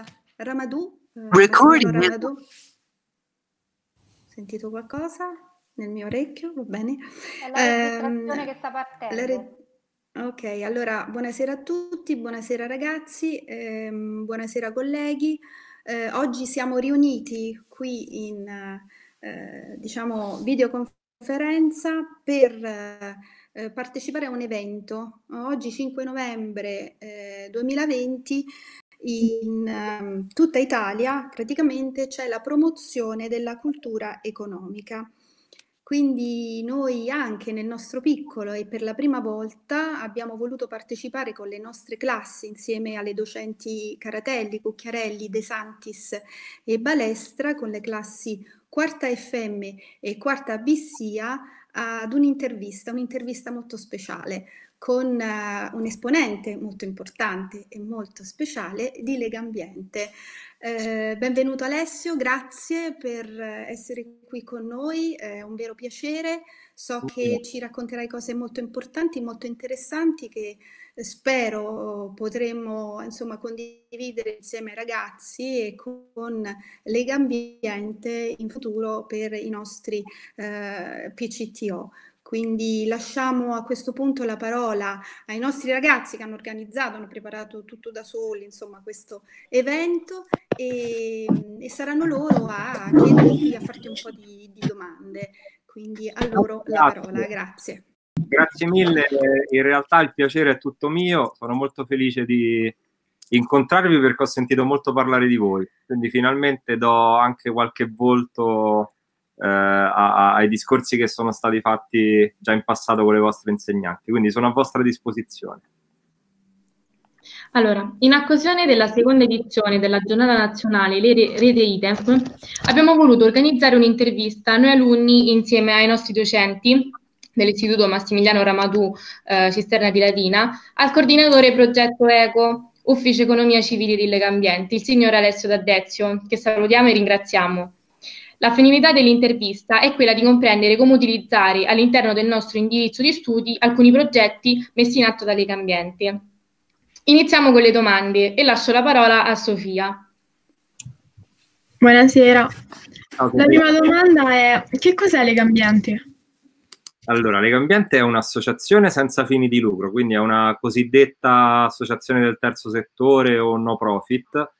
Eh, Ramadou. Eh, Recording. Ramadù. Sentito qualcosa nel mio orecchio? Va bene. È la ehm, registrazione che sta partendo. Re... Ok, allora buonasera a tutti, buonasera ragazzi, ehm, buonasera colleghi. Eh, oggi siamo riuniti qui in eh, diciamo videoconferenza per eh, partecipare a un evento. Oggi 5 novembre 2020 eh, in um, tutta Italia praticamente c'è la promozione della cultura economica. Quindi noi anche nel nostro piccolo e per la prima volta abbiamo voluto partecipare con le nostre classi insieme alle docenti Caratelli, Cucchiarelli, De Santis e Balestra con le classi quarta FM e quarta Bissia ad un'intervista, un'intervista molto speciale con uh, un esponente molto importante e molto speciale di Lega Ambiente. Eh, benvenuto Alessio, grazie per eh, essere qui con noi, è eh, un vero piacere. So che ci racconterai cose molto importanti, molto interessanti che spero potremo insomma, condividere insieme ai ragazzi e con Lega Ambiente in futuro per i nostri eh, PCTO. Quindi lasciamo a questo punto la parola ai nostri ragazzi che hanno organizzato, hanno preparato tutto da soli, insomma, questo evento e, e saranno loro a chiederti, a farti un po' di, di domande. Quindi a loro Grazie. la parola, grazie. Grazie mille, in realtà il piacere è tutto mio, sono molto felice di incontrarvi perché ho sentito molto parlare di voi, quindi finalmente do anche qualche volto eh, ai discorsi che sono stati fatti già in passato con le vostre insegnanti. Quindi sono a vostra disposizione. Allora, in occasione della seconda edizione della giornata nazionale Le Rete ITEF, abbiamo voluto organizzare un'intervista noi alunni insieme ai nostri docenti dell'Istituto Massimiliano Ramadù eh, Cisterna Piratina al coordinatore progetto ECO Ufficio Economia Civile di Legambienti, il signor Alessio D'Addezio, che salutiamo e ringraziamo. La finalità dell'intervista è quella di comprendere come utilizzare all'interno del nostro indirizzo di studi alcuni progetti messi in atto da Lega Ambiente. Iniziamo con le domande e lascio la parola a Sofia. Buonasera. La prima domanda è che cos'è Lega Ambiente? Allora, Lega Ambiente è un'associazione senza fini di lucro, quindi è una cosiddetta associazione del terzo settore o no profit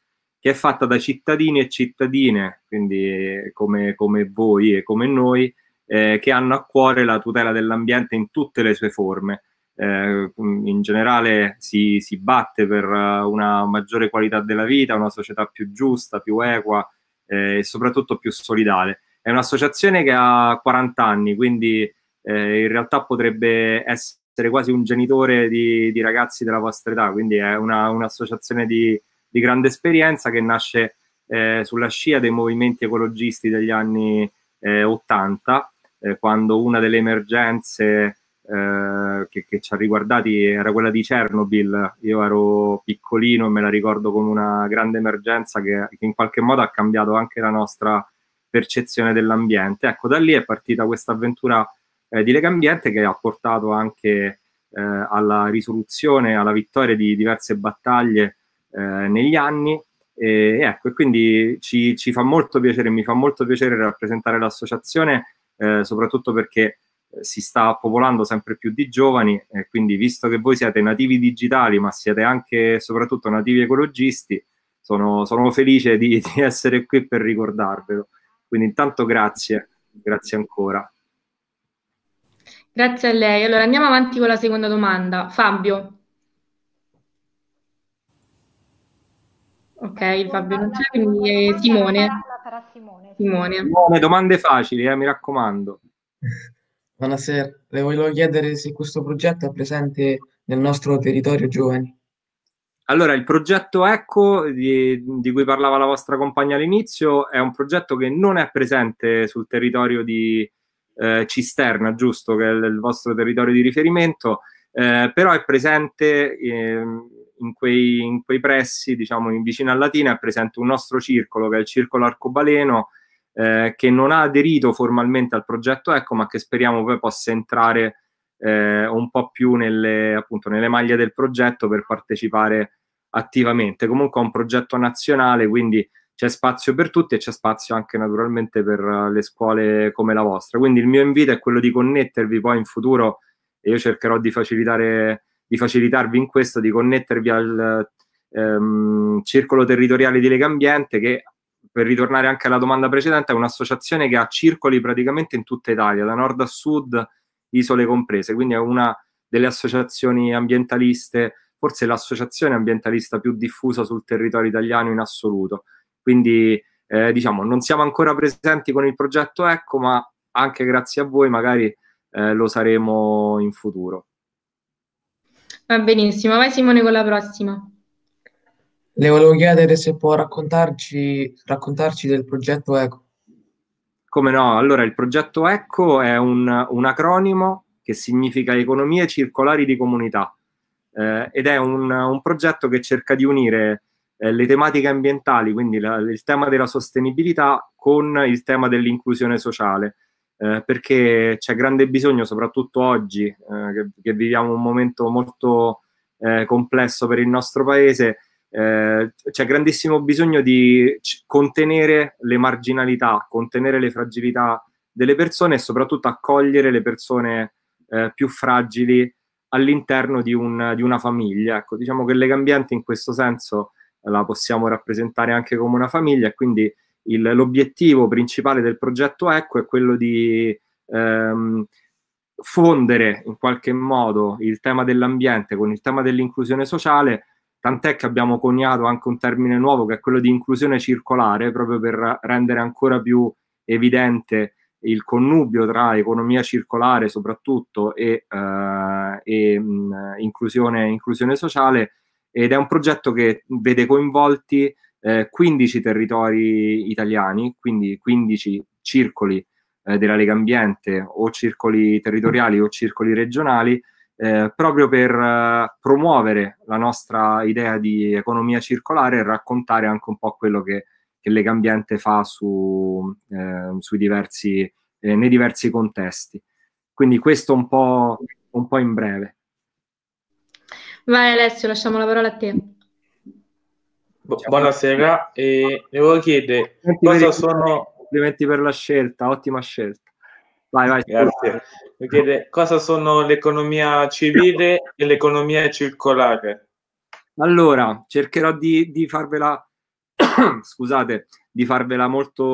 che è fatta da cittadini e cittadine, quindi come, come voi e come noi, eh, che hanno a cuore la tutela dell'ambiente in tutte le sue forme. Eh, in generale si, si, batte per una maggiore qualità della vita, una società più giusta, più equa eh, e soprattutto più solidale. È un'associazione che ha 40 anni, quindi eh, in realtà potrebbe essere quasi un genitore di, di, ragazzi della vostra età, quindi è una, un'associazione di, di grande esperienza che nasce eh, sulla scia dei movimenti ecologisti degli anni eh, 80, eh, quando una delle emergenze eh, che, che, ci ha riguardati era quella di Chernobyl. Io ero piccolino e me la ricordo come una grande emergenza che, che in qualche modo ha cambiato anche la nostra percezione dell'ambiente. Ecco, da lì è partita questa avventura eh, di Lega Ambiente che ha portato anche eh, alla risoluzione, alla vittoria di diverse battaglie eh, negli anni. E, ecco, e quindi ci, ci, fa molto piacere, mi fa molto piacere rappresentare l'associazione, eh, soprattutto perché eh, si sta popolando sempre più di giovani e quindi visto che voi siete nativi digitali ma siete anche e soprattutto nativi ecologisti, sono, sono felice di, di essere qui per ricordarvelo. Quindi intanto grazie, grazie ancora. Grazie a lei. Allora andiamo avanti con la seconda domanda. Fabio. Ok, va bene. c'è eh, Simone. Simone. Simone. Simone, domande facili, eh, mi raccomando. Buonasera, le volevo chiedere se questo progetto è presente nel nostro territorio giovani. Allora, il progetto ECCO di, di, cui parlava la vostra compagna all'inizio è un progetto che non è presente sul territorio di eh, Cisterna, giusto, che è il vostro territorio di riferimento, eh, però è presente eh, in quei, in quei pressi, diciamo in, vicino a Latina, è presente un nostro circolo che è il Circolo Arcobaleno, eh, che non ha aderito formalmente al progetto ECO, ma che speriamo poi possa entrare eh, un po' più nelle, appunto, nelle maglie del progetto per partecipare attivamente. Comunque è un progetto nazionale, quindi c'è spazio per tutti e c'è spazio anche naturalmente per eh, le scuole come la vostra. Quindi il mio invito è quello di connettervi poi in futuro e io cercherò di facilitare di facilitarvi in questo, di connettervi al ehm, circolo territoriale di Lega Ambiente che per ritornare anche alla domanda precedente, è un'associazione che ha circoli praticamente in tutta Italia, da nord a sud, isole comprese, quindi è una delle associazioni ambientaliste, forse l'associazione ambientalista più diffusa sul territorio italiano in assoluto. Quindi eh, diciamo, non siamo ancora presenti con il progetto Ecco, ma anche grazie a voi magari eh, lo saremo in futuro. Va benissimo, vai Simone con la prossima. Le volevo chiedere se può raccontarci, raccontarci del progetto ECO. Come no, allora il progetto ECO è un, un acronimo che significa Economie Circolari di Comunità eh, ed è un, un, progetto che cerca di unire eh, le tematiche ambientali, quindi la, il tema della sostenibilità, con il tema dell'inclusione sociale eh, perché c'è grande bisogno, soprattutto oggi, eh, che, che, viviamo un momento molto eh, complesso per il nostro paese, eh, c'è grandissimo bisogno di c- contenere le marginalità, contenere le fragilità delle persone e soprattutto accogliere le persone eh, più fragili all'interno di, un, di, una famiglia. Ecco, diciamo che Legambiente in questo senso la possiamo rappresentare anche come una famiglia e quindi il, l'obiettivo principale del progetto ECO è quello di ehm, fondere in qualche modo il tema dell'ambiente con il tema dell'inclusione sociale, tant'è che abbiamo coniato anche un termine nuovo che è quello di inclusione circolare, proprio per rendere ancora più evidente il connubio tra economia circolare soprattutto e, eh, e mh, inclusione, inclusione sociale ed è un progetto che vede coinvolti eh, 15 territori italiani, quindi 15 circoli eh, della Lega Ambiente o circoli territoriali o circoli regionali, eh, proprio per eh, promuovere la nostra idea di economia circolare e raccontare anche un po' quello che, che Lega Ambiente fa su, eh, diversi, eh, nei diversi contesti. Quindi questo un po', un po' in breve. Vai Alessio, lasciamo la parola a te buonasera, e volevo chiedere cosa sono... Complimenti per la scelta, ottima scelta. Vai, vai. Grazie. Mi chiede cosa sono l'economia civile e l'economia circolare. Allora, cercherò di, di farvela, scusate, di farvela molto,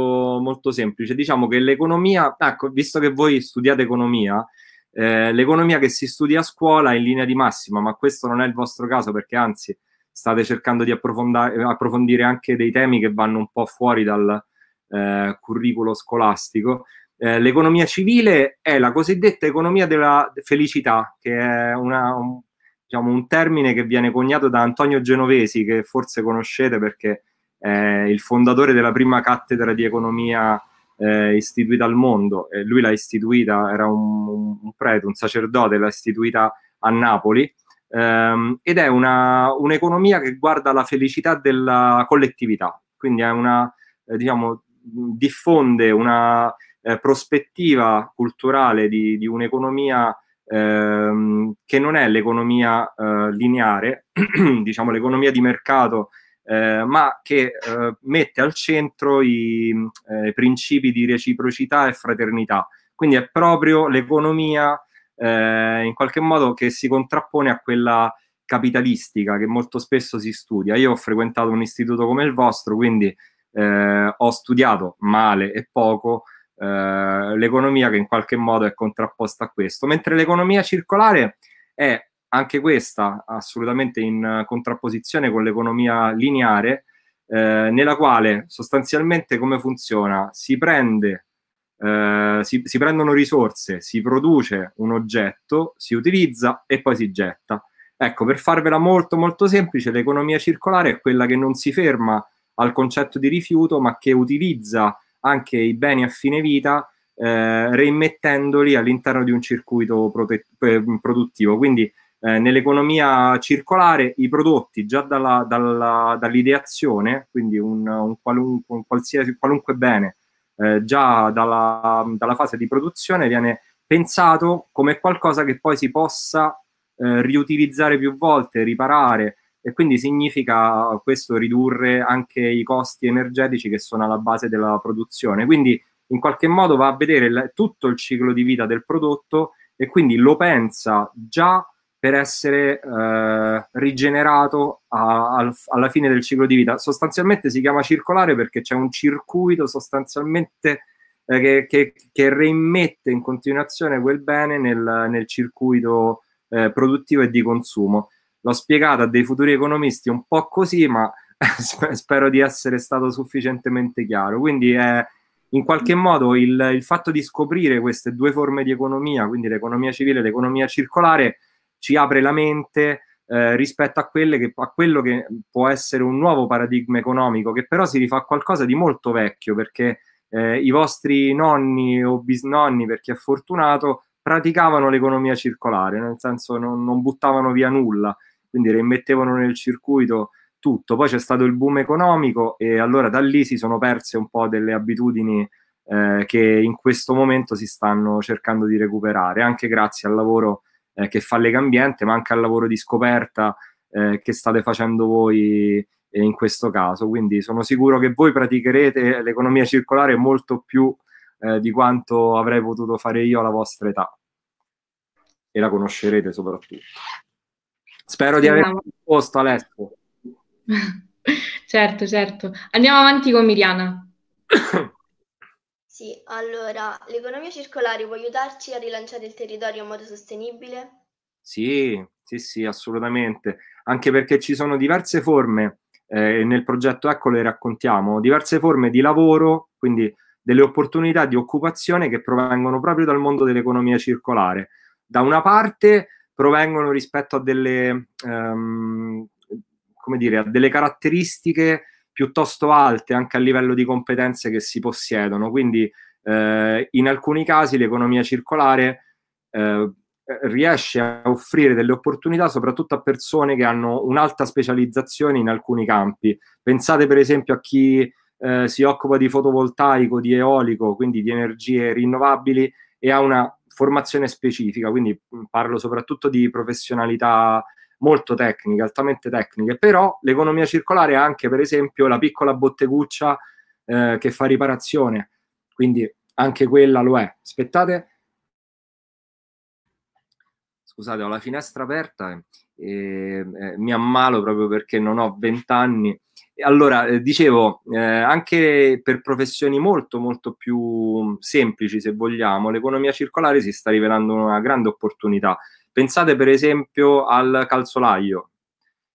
molto semplice. Diciamo che l'economia, ecco, visto che voi studiate economia, eh, l'economia che si studia a scuola in linea di massima, ma questo non è il vostro caso perché anzi state cercando di approfondire anche dei temi che vanno un po' fuori dal eh, curriculum scolastico. Eh, l'economia civile è la cosiddetta economia della felicità, che è una, un, diciamo, un, termine che viene coniato da Antonio Genovesi, che forse conoscete perché è il fondatore della prima cattedra di economia eh, istituita al mondo. E lui l'ha istituita, era un, un prete, un sacerdote, l'ha istituita a Napoli ehm, ed è una, un'economia che guarda la felicità della collettività, quindi è una, eh, diciamo, diffonde una eh, prospettiva culturale di, di un'economia ehm, che non è l'economia eh, lineare, diciamo l'economia di mercato, eh, ma che eh, mette al centro i eh, principi di reciprocità e fraternità. Quindi è proprio l'economia eh, in qualche modo che si contrappone a quella capitalistica che molto spesso si studia. Io ho frequentato un istituto come il vostro, quindi eh, ho studiato male e poco eh, l'economia che in qualche modo è contrapposta a questo, mentre l'economia circolare è anche questa assolutamente in contrapposizione con l'economia lineare, eh, nella quale sostanzialmente come funziona? Si prende eh, si, si, prendono risorse, si produce un oggetto, si utilizza e poi si getta. Ecco, per farvela molto molto semplice, l'economia circolare è quella che non si ferma al concetto di rifiuto, ma che utilizza anche i beni a fine vita eh, reimmettendoli all'interno di un circuito prote- eh, produttivo. Quindi eh, nell'economia circolare i prodotti già dalla, dalla, dall'ideazione, quindi un, un, qualunque, un qualsiasi, qualunque bene eh, già dalla, dalla, fase di produzione viene pensato come qualcosa che poi si possa eh, riutilizzare più volte, riparare e quindi significa questo ridurre anche i costi energetici che sono alla base della produzione. Quindi in qualche modo va a vedere l- tutto il ciclo di vita del prodotto e quindi lo pensa già per essere eh, rigenerato a, a, alla fine del ciclo di vita. Sostanzialmente si chiama circolare perché c'è un circuito sostanzialmente eh, che, che, che, reimmette in continuazione quel bene nel, nel circuito eh, produttivo e di consumo. L'ho spiegata a dei futuri economisti un po' così, ma spero di essere stato sufficientemente chiaro. Quindi è in qualche modo il, il fatto di scoprire queste due forme di economia, quindi l'economia civile e l'economia circolare, ci apre la mente eh, rispetto a, che, a, quello che può essere un nuovo paradigma economico, che però si rifà a qualcosa di molto vecchio, perché eh, i vostri nonni o bisnonni, per chi è fortunato, praticavano l'economia circolare, nel senso non, non buttavano via nulla, quindi rimettevano nel circuito tutto. Poi c'è stato il boom economico e allora da lì si sono perse un po' delle abitudini eh, che in questo momento si stanno cercando di recuperare, anche grazie al lavoro eh, che fa Legambiente, ma anche al lavoro di scoperta eh, che state facendo voi eh, in questo caso. Quindi sono sicuro che voi praticherete l'economia circolare molto più eh, di quanto avrei potuto fare io alla vostra età e la conoscerete soprattutto. Spero di aver risposto Alessio. Certo, certo. Andiamo avanti con Miriana. Sì, allora, l'economia circolare può aiutarci a rilanciare il territorio in modo sostenibile? Sì, sì, sì, assolutamente. Anche perché ci sono diverse forme, eh, nel progetto Ecco le raccontiamo, diverse forme di lavoro, quindi delle opportunità di occupazione che provengono proprio dal mondo dell'economia circolare. Da una parte provengono rispetto a delle, ehm, dire, a delle caratteristiche piuttosto alte anche a livello di competenze che si possiedono. Quindi eh, in alcuni casi l'economia circolare eh, riesce a offrire delle opportunità soprattutto a persone che hanno un'alta specializzazione in alcuni campi. Pensate per esempio a chi eh, si occupa di fotovoltaico, di eolico, quindi di energie rinnovabili e ha una formazione specifica, quindi parlo soprattutto di professionalità molto tecniche, altamente tecniche, però l'economia circolare è anche per esempio la piccola botteguccia eh, che fa riparazione, quindi anche quella lo è. Aspettate. Scusate, ho la finestra aperta e, e, e mi ammalo proprio perché non ho vent'anni. Allora, eh, dicevo, eh, anche per professioni molto, molto più semplici, se vogliamo, l'economia circolare si sta rivelando una grande opportunità Pensate per esempio al calzolaio.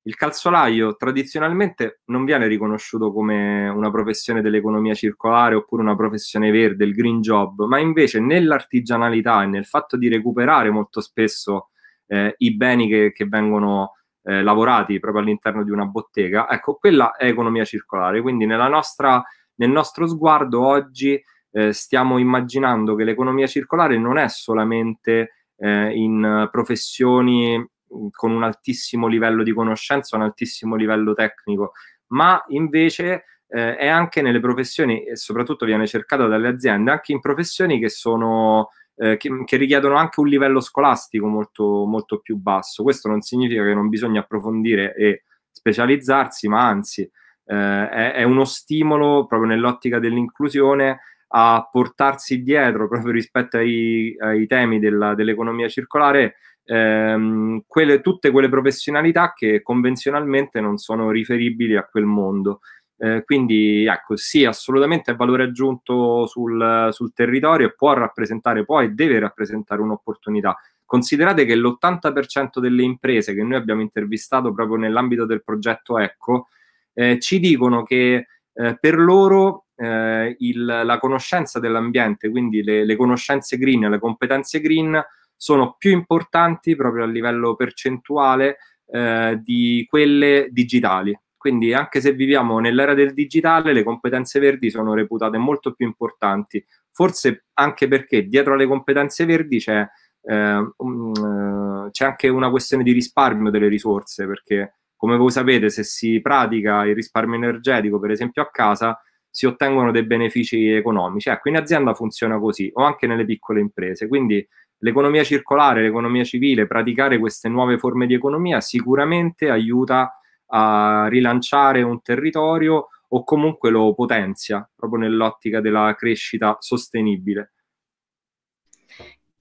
Il calzolaio tradizionalmente non viene riconosciuto come una professione dell'economia circolare oppure una professione verde, il green job, ma invece nell'artigianalità e nel fatto di recuperare molto spesso eh, i beni che, che vengono eh, lavorati proprio all'interno di una bottega, ecco, quella è economia circolare. Quindi nostra, nel nostro sguardo oggi eh, stiamo immaginando che l'economia circolare non è solamente eh, in eh, professioni mm, con un altissimo livello di conoscenza, un altissimo livello tecnico, ma invece eh, è anche nelle professioni, e soprattutto viene cercato dalle aziende, anche in professioni che sono eh, che, mm, che, richiedono anche un livello scolastico molto, molto più basso. Questo non significa che non bisogna approfondire e specializzarsi, ma anzi eh, è, è, uno stimolo proprio nell'ottica dell'inclusione a portarsi dietro proprio rispetto ai, ai temi della, dell'economia circolare ehm, quelle, tutte quelle professionalità che convenzionalmente non sono riferibili a quel mondo. Eh, quindi ecco, sì, assolutamente è valore aggiunto sul, sul territorio e può rappresentare, può e deve rappresentare un'opportunità. Considerate che l'80% delle imprese che noi abbiamo intervistato proprio nell'ambito del progetto Ecco eh, ci dicono che eh, per loro eh, il, la conoscenza dell'ambiente, quindi le, le conoscenze green, le competenze green, sono più importanti proprio a livello percentuale eh, di quelle digitali. Quindi anche se viviamo nell'era del digitale, le competenze verdi sono reputate molto più importanti, forse anche perché dietro alle competenze verdi c'è, eh, um, c'è anche una questione di risparmio delle risorse, perché come voi sapete se si pratica il risparmio energetico, per esempio a casa, si ottengono dei benefici economici. Ecco, in azienda funziona così, o anche nelle piccole imprese. Quindi l'economia circolare, l'economia civile, praticare queste nuove forme di economia sicuramente aiuta a rilanciare un territorio o comunque lo potenzia proprio nell'ottica della crescita sostenibile.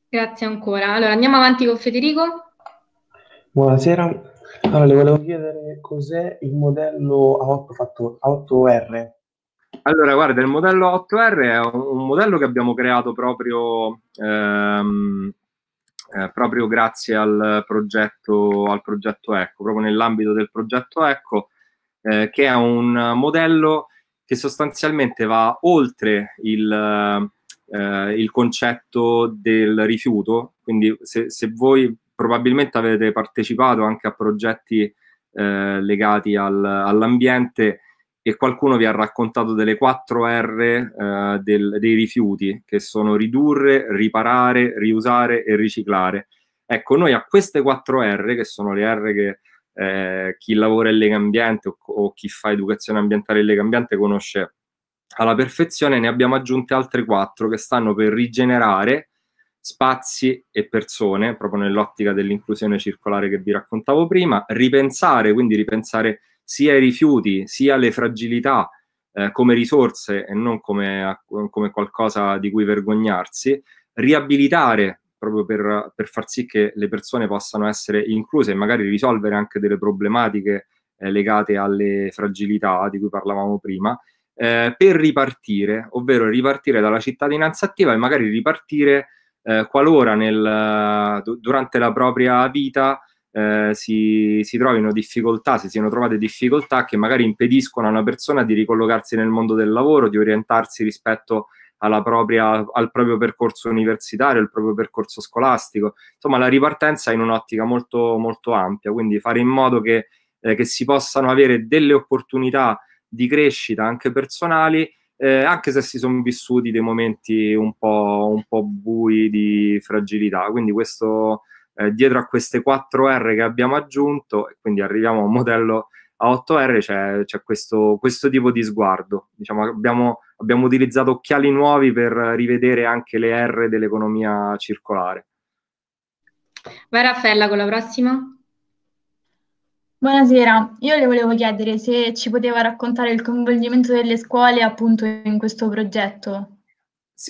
Grazie ancora. Allora andiamo avanti con Federico. Buonasera. Allora, le volevo chiedere cos'è il modello a 8, fatto, a 8R allora, guarda, il modello 8R è un modello che abbiamo creato proprio, ehm, eh, proprio grazie al progetto, al progetto ECO, proprio nell'ambito del progetto ECO, eh, che è un modello che sostanzialmente va oltre il, eh, il concetto del rifiuto, quindi se, se, voi probabilmente avete partecipato anche a progetti eh, legati al, all'ambiente, e qualcuno vi ha raccontato delle quattro R uh, del, dei rifiuti, che sono ridurre, riparare, riusare e riciclare. Ecco, noi a queste quattro R, che sono le R che eh, chi lavora in Lega Ambiente o, o, chi fa educazione ambientale in Lega Ambiente conosce alla perfezione, ne abbiamo aggiunte altre quattro che stanno per rigenerare spazi e persone, proprio nell'ottica dell'inclusione circolare che vi raccontavo prima, ripensare, quindi ripensare sia i rifiuti sia le fragilità eh, come risorse e non come, come, qualcosa di cui vergognarsi, riabilitare proprio per, per, far sì che le persone possano essere incluse e magari risolvere anche delle problematiche eh, legate alle fragilità di cui parlavamo prima, eh, per ripartire, ovvero ripartire dalla cittadinanza attiva e magari ripartire eh, qualora nel, durante la propria vita eh, si, si, trovino difficoltà, si siano trovate difficoltà che magari impediscono a una persona di ricollocarsi nel mondo del lavoro, di orientarsi rispetto propria, al proprio percorso universitario, al proprio percorso scolastico. Insomma, la ripartenza è in un'ottica molto, molto ampia, quindi fare in modo che, eh, che si possano avere delle opportunità di crescita anche personali eh, anche se si sono vissuti dei momenti un po', un po bui di fragilità. Quindi questo, eh, dietro a queste 4R che abbiamo aggiunto, quindi arriviamo a un modello a 8R, c'è, c'è questo, questo, tipo di sguardo. Diciamo, abbiamo, abbiamo utilizzato occhiali nuovi per rivedere anche le R dell'economia circolare. Vai Raffaella con la prossima. Buonasera, io le volevo chiedere se ci poteva raccontare il coinvolgimento delle scuole appunto in questo progetto.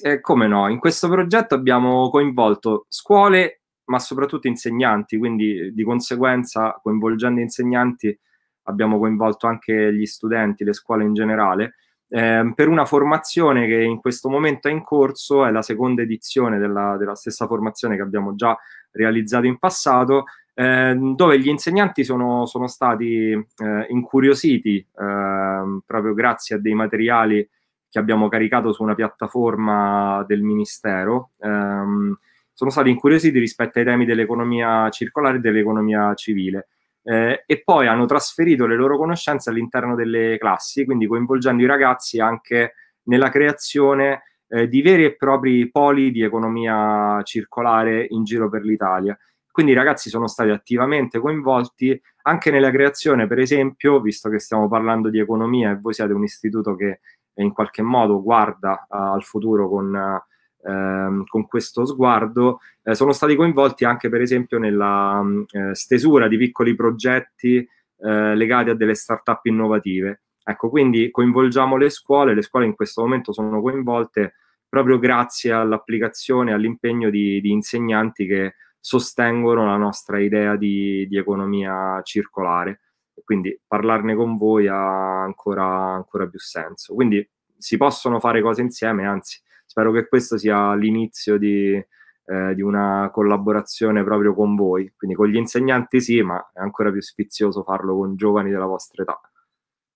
Eh, come no, in questo progetto abbiamo coinvolto scuole ma soprattutto insegnanti, quindi eh, di conseguenza coinvolgendo insegnanti abbiamo coinvolto anche gli studenti, le scuole in generale, eh, per una formazione che in questo momento è in corso, è la seconda edizione della, della stessa formazione che abbiamo già realizzato in passato, eh, dove gli insegnanti sono, sono stati eh, incuriositi ehm, proprio grazie a dei materiali che abbiamo caricato su una piattaforma del Ministero. Ehm, sono stati incuriositi rispetto ai temi dell'economia circolare e dell'economia civile. Eh, e poi hanno trasferito le loro conoscenze all'interno delle classi, quindi coinvolgendo i ragazzi anche nella creazione eh, di veri e propri poli di economia circolare in giro per l'Italia. Quindi i ragazzi sono stati attivamente coinvolti anche nella creazione, per esempio, visto che stiamo parlando di economia e voi siete un istituto che eh, in qualche modo guarda uh, al futuro con uh, ehm, con questo sguardo. Eh, sono stati coinvolti anche, per esempio, nella mm, eh, stesura di piccoli progetti eh, legati a delle start-up innovative. Ecco, quindi coinvolgiamo le scuole, le scuole in questo momento sono coinvolte proprio grazie all'applicazione, e all'impegno di, di insegnanti che sostengono la nostra idea di, di economia circolare quindi parlarne con voi ha ancora, ancora, più senso. Quindi si possono fare cose insieme, anzi spero che questo sia l'inizio di, eh, di una collaborazione proprio con voi, quindi con gli insegnanti sì, ma è ancora più sfizioso farlo con giovani della vostra età,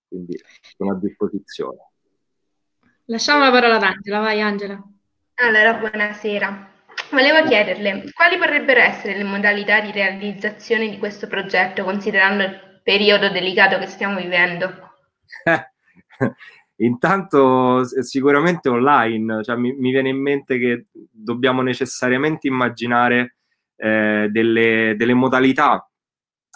quindi sono a disposizione. Lasciamo la parola ad Angela, vai Angela. Allora, buonasera. Volevo chiederle quali potrebbero essere le modalità di realizzazione di questo progetto considerando il periodo delicato che stiamo vivendo? Intanto sicuramente online, cioè, mi, mi, viene in mente che dobbiamo necessariamente immaginare eh, delle, delle, modalità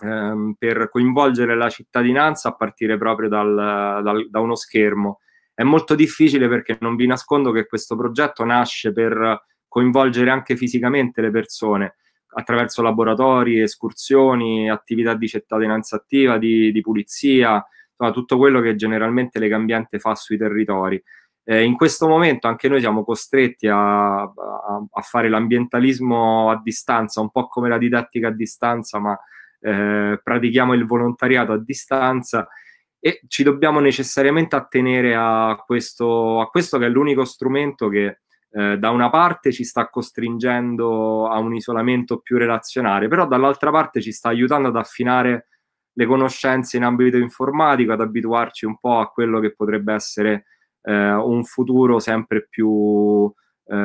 ehm, per coinvolgere la cittadinanza a partire proprio dal, dal, da uno schermo. È molto difficile perché non vi nascondo che questo progetto nasce per coinvolgere anche fisicamente le persone attraverso laboratori, escursioni, attività di cittadinanza attiva, di, di pulizia, no, tutto quello che generalmente le cambiante fa sui territori. Eh, in questo momento anche noi siamo costretti a, a, a, fare l'ambientalismo a distanza, un po' come la didattica a distanza, ma eh, pratichiamo il volontariato a distanza e ci dobbiamo necessariamente attenere a questo, a questo che è l'unico strumento che eh, da una parte ci sta costringendo a un isolamento più relazionale, però dall'altra parte ci sta aiutando ad affinare le conoscenze in ambito informatico, ad abituarci un po' a quello che potrebbe essere eh, un futuro sempre più eh,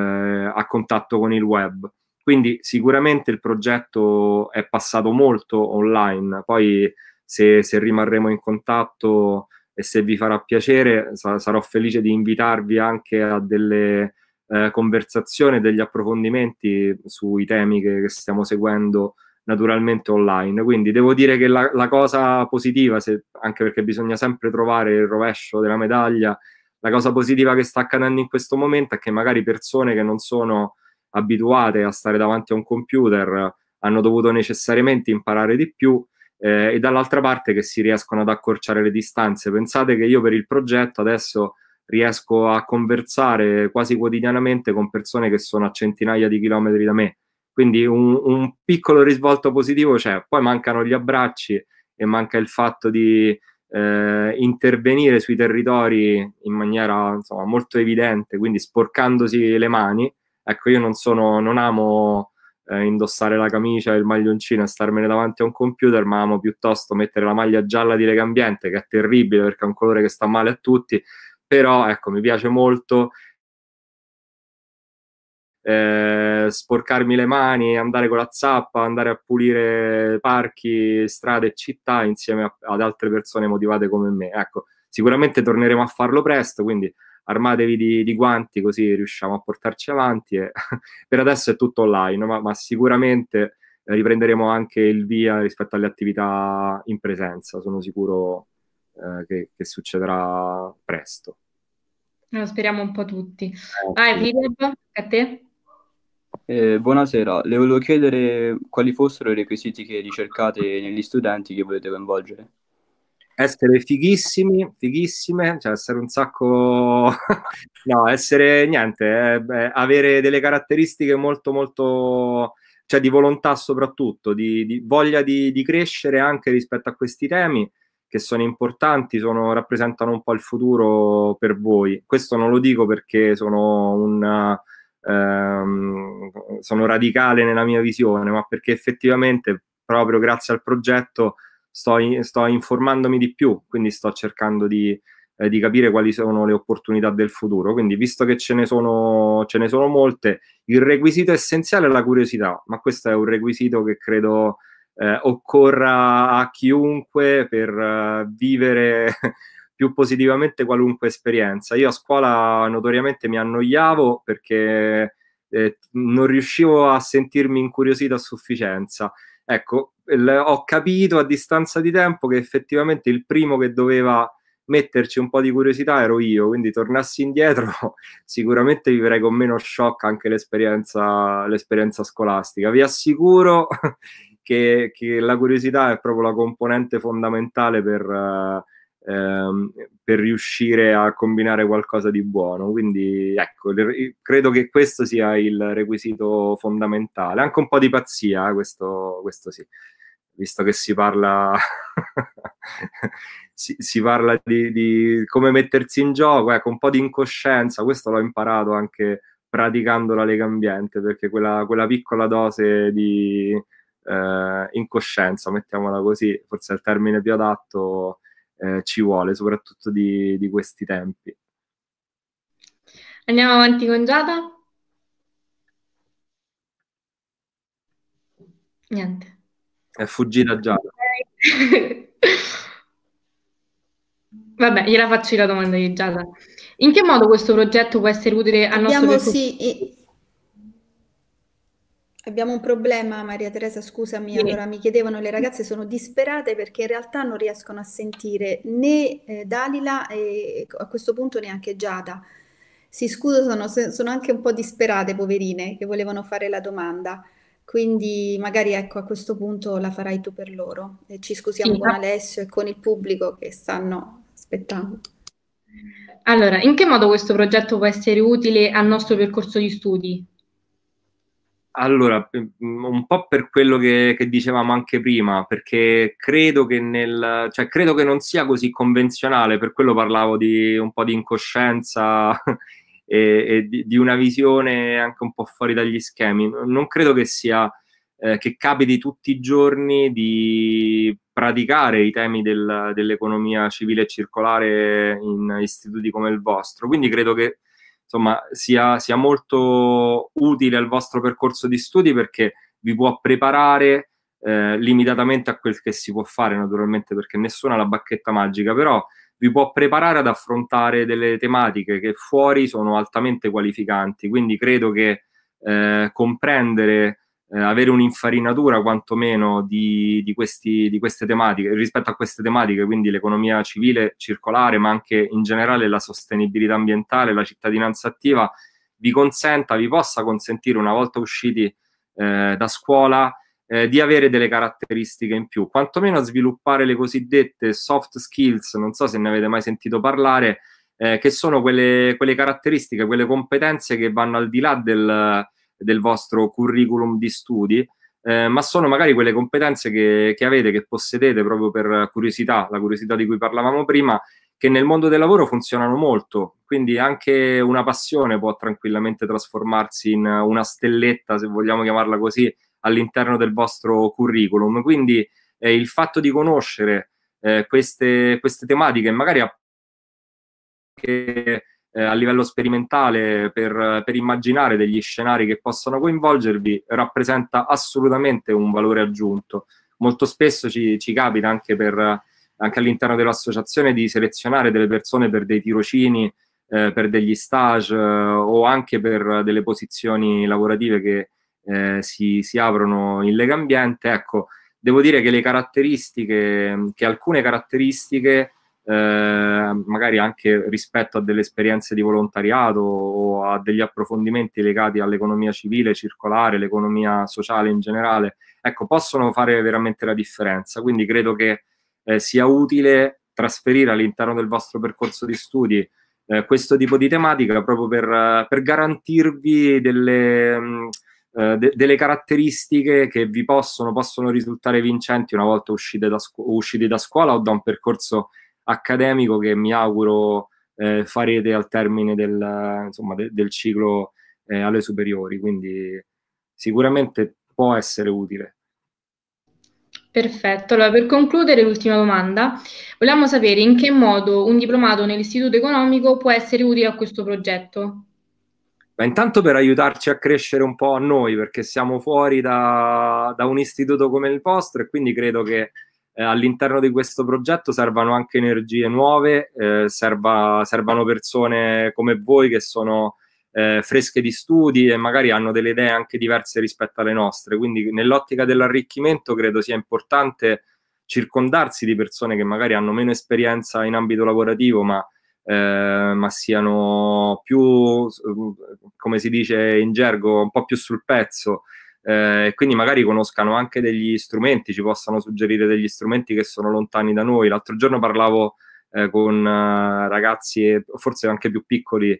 a contatto con il web. Quindi sicuramente il progetto è passato molto online, poi se, se rimarremo in contatto e se vi farà piacere sa- sarò felice di invitarvi anche a delle eh, conversazioni, degli approfondimenti sui temi che, che stiamo seguendo naturalmente online. Quindi devo dire che la, la cosa positiva, se, anche perché bisogna sempre trovare il rovescio della medaglia, la cosa positiva che sta accadendo in questo momento è che magari persone che non sono abituate a stare davanti a un computer hanno dovuto necessariamente imparare di più eh, e dall'altra parte che si riescono ad accorciare le distanze. Pensate che io per il progetto adesso riesco a conversare quasi quotidianamente con persone che sono a centinaia di chilometri da me quindi un, un piccolo risvolto positivo c'è, poi mancano gli abbracci e manca il fatto di eh, intervenire sui territori in maniera insomma, molto evidente, quindi sporcandosi le mani. Ecco, io non, sono, non amo eh, indossare la camicia e il maglioncino e starmene davanti a un computer, ma amo piuttosto mettere la maglia gialla di Lega Ambiente, che è terribile perché è un colore che sta male a tutti, però ecco, mi piace molto eh, sporcarmi le mani, andare con la zappa, andare a pulire parchi, strade e città insieme a, ad altre persone motivate come me. Ecco, sicuramente torneremo a farlo presto, quindi armatevi di, di guanti così riusciamo a portarci avanti. E, per adesso è tutto online, ma, ma sicuramente riprenderemo anche il via rispetto alle attività in presenza, sono sicuro eh, che, che succederà presto. Lo speriamo un po' tutti. Eh, Vai, Filippo, a te. Eh, buonasera, le volevo chiedere quali fossero i requisiti che ricercate negli studenti che volete coinvolgere. Essere fighissimi, fighissime, cioè essere un sacco... no, essere niente, eh, beh, avere delle caratteristiche molto molto cioè di volontà soprattutto, di, di voglia di, di, crescere anche rispetto a questi temi che sono importanti, sono, rappresentano un po' il futuro per voi. Questo non lo dico perché sono un, ehm, sono radicale nella mia visione, ma perché effettivamente proprio grazie al progetto sto, sto informandomi di più, quindi sto cercando di, eh, di capire quali sono le opportunità del futuro. Quindi, visto che ce ne, sono, ce ne sono molte, il requisito essenziale è la curiosità, ma questo è un requisito che credo eh, occorra a chiunque per eh, vivere più positivamente qualunque esperienza. Io a scuola notoriamente mi annoiavo perché eh, non riuscivo a sentirmi incuriosito a sufficienza. Ecco, il, ho capito a distanza di tempo che effettivamente il primo che doveva metterci un po' di curiosità ero io, quindi tornassi indietro sicuramente vivrei con meno shock anche l'esperienza, l'esperienza scolastica. Vi assicuro che, che, la curiosità è proprio la componente fondamentale per... Eh, ehm, per riuscire a combinare qualcosa di buono. Quindi ecco, credo che questo sia il requisito fondamentale. Anche un po' di pazzia, eh, questo, questo sì, visto che si parla... Si, si, parla di, di, come mettersi in gioco, ecco, un po' di incoscienza, questo l'ho imparato anche praticando la Lega Ambiente, perché quella, quella piccola dose di eh, incoscienza, mettiamola così, forse è il termine più adatto, eh, ci vuole, soprattutto di, di questi tempi. Andiamo avanti con Giada. Niente. È fuggita Giada. Okay. Vabbè, gliela faccio la domanda di Giada. In che modo questo progetto può essere utile al Abbiamo nostro... Abbiamo, sì, Abbiamo un problema, Maria Teresa, scusami, sì. allora mi chiedevano le ragazze sono disperate perché in realtà non riescono a sentire né eh, Dalila e a questo punto neanche Giada. Si scusano, sono, anche un po' disperate, poverine, che volevano fare la domanda. Quindi magari ecco a questo punto la farai tu per loro. E ci scusiamo sì, con Alessio e con il pubblico che stanno aspettando. Allora, in che modo questo progetto può essere utile al nostro percorso di studi? Allora, un po' per quello che, che, dicevamo anche prima, perché credo che, nel, cioè, credo che non sia così convenzionale, per quello parlavo di un po' di incoscienza e, e di, di, una visione anche un po' fuori dagli schemi. Non credo che sia eh, che capiti tutti i giorni di praticare i temi del, dell'economia civile e circolare in istituti come il vostro. Quindi credo che insomma, sia, sia molto utile al vostro percorso di studi perché vi può preparare eh, limitatamente a quel che si può fare, naturalmente, perché nessuno ha la bacchetta magica, però vi può preparare ad affrontare delle tematiche che fuori sono altamente qualificanti. Quindi credo che eh, comprendere eh, avere un'infarinatura quantomeno di, di, questi, di queste tematiche, rispetto a queste tematiche, quindi l'economia civile circolare, ma anche in generale la sostenibilità ambientale, la cittadinanza attiva, vi consenta, vi possa consentire una volta usciti eh, da scuola eh, di avere delle caratteristiche in più, quantomeno a sviluppare le cosiddette soft skills, non so se ne avete mai sentito parlare, eh, che sono quelle, quelle, caratteristiche, quelle competenze che vanno al di là del, del vostro curriculum di studi, eh, ma sono magari quelle competenze che, che avete, che possedete proprio per curiosità, la curiosità di cui parlavamo prima, che nel mondo del lavoro funzionano molto, quindi anche una passione può tranquillamente trasformarsi in una stelletta, se vogliamo chiamarla così, all'interno del vostro curriculum. Quindi eh, il fatto di conoscere eh, queste, queste tematiche, magari anche eh, a livello sperimentale per, per, immaginare degli scenari che possano coinvolgervi rappresenta assolutamente un valore aggiunto. Molto spesso ci, ci capita anche, per, anche all'interno dell'associazione di selezionare delle persone per dei tirocini, eh, per degli stage eh, o anche per delle posizioni lavorative che eh, si, si aprono in Lega Ambiente. Ecco, devo dire che le caratteristiche, che alcune caratteristiche eh, magari anche rispetto a delle esperienze di volontariato o a degli approfondimenti legati all'economia civile, circolare, l'economia sociale in generale, ecco, possono fare veramente la differenza. Quindi credo che eh, sia utile trasferire all'interno del vostro percorso di studi eh, questo tipo di tematica proprio per, per garantirvi delle... Mh, mm, eh, De, delle caratteristiche che vi possono, possono risultare vincenti una volta uscite da, scu- usciti da scuola o da un percorso accademico che mi auguro eh, farete al termine del, insomma, de, del ciclo eh, alle superiori, quindi sicuramente può essere utile. Perfetto, allora per concludere l'ultima domanda, vogliamo sapere in che modo un diplomato nell'istituto economico può essere utile a questo progetto? Beh, intanto per aiutarci a crescere un po' a noi, perché siamo fuori da, da un istituto come il vostro e quindi credo che eh, all'interno di questo progetto servano anche energie nuove, eh, serva, servano persone come voi che sono eh, fresche di studi e magari hanno delle idee anche diverse rispetto alle nostre. Quindi nell'ottica dell'arricchimento credo sia importante circondarsi di persone che magari hanno meno esperienza in ambito lavorativo, ma, eh, ma siano più, come si dice in gergo, un po' più sul pezzo eh, e quindi magari conoscano anche degli strumenti, ci possano suggerire degli strumenti che sono lontani da noi. L'altro giorno parlavo eh, con eh, ragazzi, forse anche più piccoli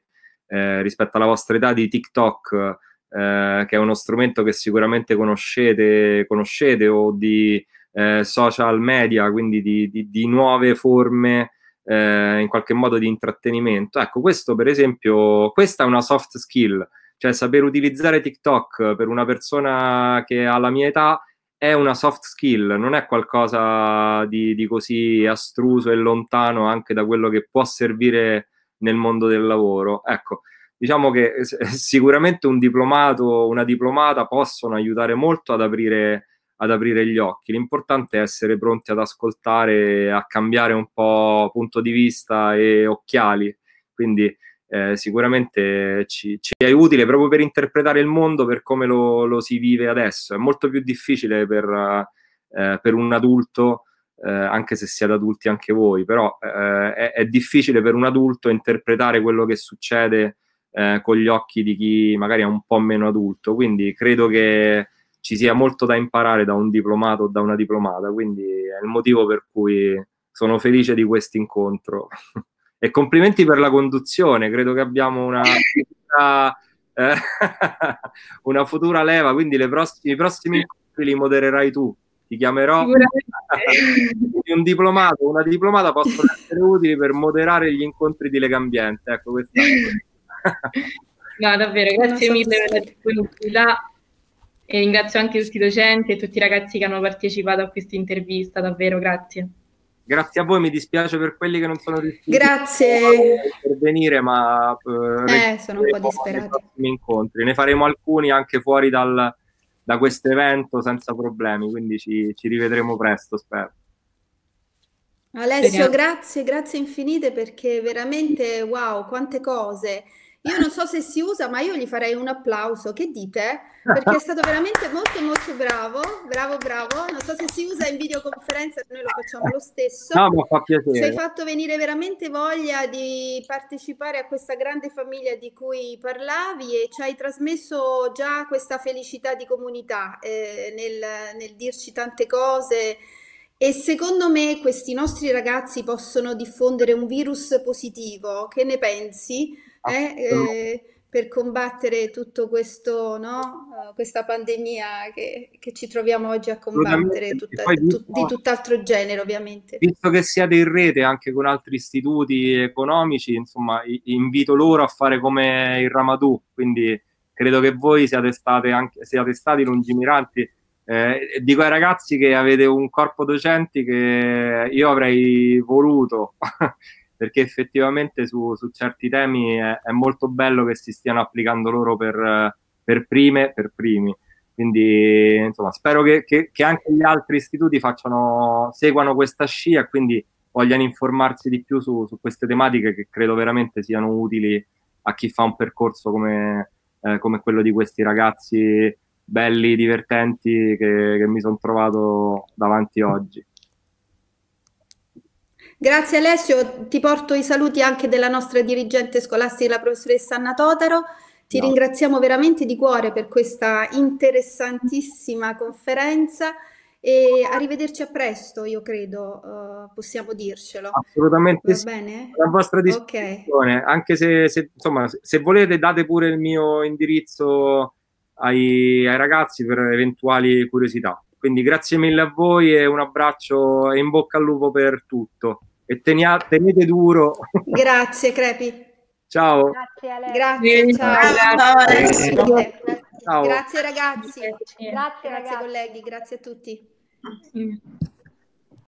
eh, rispetto alla vostra età, di TikTok, eh, che è uno strumento che sicuramente conoscete, conoscete o di eh, social media, quindi di, di, di nuove forme. in qualche modo di intrattenimento. Ecco, questo per esempio, questa è una soft skill cioè, saper utilizzare TikTok per una persona che ha la mia età è una soft skill, non è qualcosa di, di così astruso e lontano anche da quello che può servire nel mondo del lavoro. Ecco, diciamo che sicuramente un diplomato, una diplomata possono aiutare molto ad aprire, ad aprire gli occhi. L'importante è essere pronti ad ascoltare, a cambiare un po' punto di vista e occhiali. Quindi eh, sicuramente ci, ci, è utile proprio per interpretare il mondo per come lo, lo si vive adesso. È molto più difficile per, eh, per un adulto, eh, anche se siete adulti anche voi, però eh, è, è, difficile per un adulto interpretare quello che succede eh, con gli occhi di chi magari è un po' meno adulto. Quindi credo che ci sia molto da imparare da un diplomato o da una diplomata, quindi è il motivo per cui sono felice di questo incontro. E complimenti per la conduzione, credo che abbiamo una, eh, una futura leva, quindi prossime, i prossimi incontri li modererai tu. Ti chiamerò un diplomato, una diplomata possono essere utili per moderare gli incontri di Legambiente. Ecco, questa No, davvero, grazie mille per la disponibilità e ringrazio anche tutti i docenti e tutti i ragazzi che hanno partecipato a questa intervista, davvero grazie. Grazie a voi, mi dispiace per quelli che non sono riusciti Grazie. per venire ma eh, eh sono un po' disperato. Incontri. Ne faremo alcuni anche fuori dal, da questo evento senza problemi, quindi ci, ci rivedremo presto, spero. Alessio, grazie, grazie infinite perché veramente, wow, quante cose. Io non so se si usa, ma io gli farei un applauso. Che dite? Perché è stato veramente molto molto bravo, bravo bravo. Non so se si usa in videoconferenza, noi lo facciamo lo stesso. No, ma fa piacere. Ci hai fatto venire veramente voglia di partecipare a questa grande famiglia di cui parlavi e ci hai trasmesso già questa felicità di comunità eh, nel, nel dirci tante cose. E secondo me questi nostri ragazzi possono diffondere un virus positivo. Che ne pensi? eh, eh, per combattere tutto questo, no? Eh, questa pandemia che, che, ci troviamo oggi a combattere, tutta, visto, tu, di tutt'altro genere ovviamente. Visto che siete in rete anche con altri istituti economici, insomma, invito loro a fare come il Ramadù, quindi credo che voi siate, anche, siate stati lungimiranti. Eh, dico ai ragazzi che avete un corpo docenti che io avrei voluto perché effettivamente su, su certi temi è, è, molto bello che si stiano applicando loro per, per prime, per primi. Quindi insomma, spero che, che, che, anche gli altri istituti facciano, seguano questa scia e quindi vogliano informarsi di più su, su, queste tematiche che credo veramente siano utili a chi fa un percorso come, eh, come quello di questi ragazzi belli, divertenti che, che mi sono trovato davanti oggi. Grazie Alessio, ti porto i saluti anche della nostra dirigente scolastica, la professoressa Anna Totaro. Ti no. ringraziamo veramente di cuore per questa interessantissima conferenza e arrivederci a presto, io credo, uh, possiamo dircelo. Assolutamente Va sì. bene? La vostra disposizione, okay. anche se, se, insomma, se volete date pure il mio indirizzo ai, ai ragazzi per eventuali curiosità. Quindi grazie mille a voi e un abbraccio e in bocca al lupo per tutto. E tenia, tenete duro. Grazie Crepi. Ciao. Grazie Alex. Grazie, ciao. Grazie. Grazie. Ciao. Grazie ragazzi. Grazie, grazie, grazie colleghi, grazie a tutti. Sì.